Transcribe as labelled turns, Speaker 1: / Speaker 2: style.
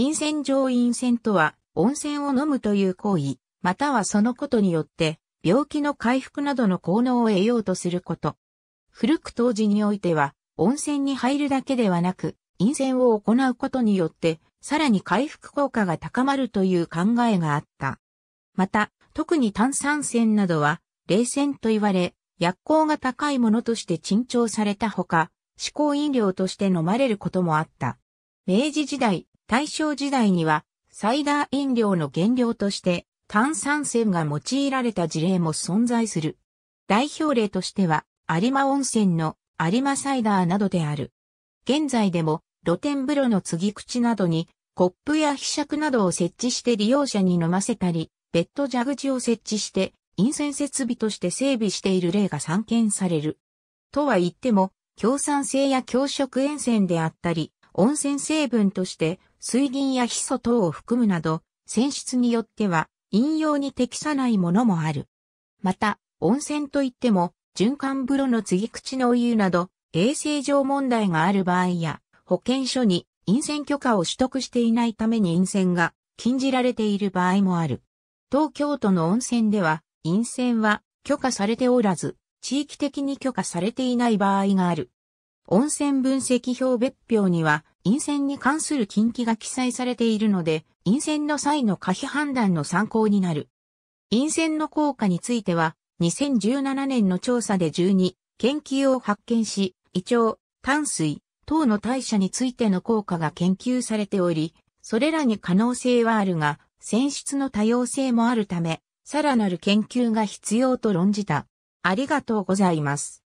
Speaker 1: 陰線上陰泉とは、温泉を飲むという行為、またはそのことによって、病気の回復などの効能を得ようとすること。古く当時においては、温泉に入るだけではなく、陰線を行うことによって、さらに回復効果が高まるという考えがあった。また、特に炭酸泉などは、冷泉と言われ、薬効が高いものとして珍重されたほか、思考飲料として飲まれることもあった。明治時代、大正時代には、サイダー飲料の原料として、炭酸泉が用いられた事例も存在する。代表例としては、有馬温泉の有馬サイダーなどである。現在でも露天風呂の継ぎ口などにコップや被尺などを設置して利用者に飲ませたり、ベッド蛇口を設置して飲泉設備として整備している例が散見される。とは言っても、共産性や共食沿線であったり、温泉成分として水銀やヒ素等を含むなど、泉質によっては飲用に適さないものもある。また、温泉といっても、循環風呂の継ぎ口のお湯など、衛生上問題がある場合や、保健所に陰泉許可を取得していないために陰泉が禁じられている場合もある。東京都の温泉では、陰泉は許可されておらず、地域的に許可されていない場合がある。温泉分析表別表には、陰線に関する禁忌が記載されているので、陰線の際の可否判断の参考になる。陰線の効果については、2017年の調査で12、研究を発見し、胃腸、炭水、等の代謝についての効果が研究されており、それらに可能性はあるが、選出の多様性もあるため、さらなる研究が必要と論じた。ありがとうございます。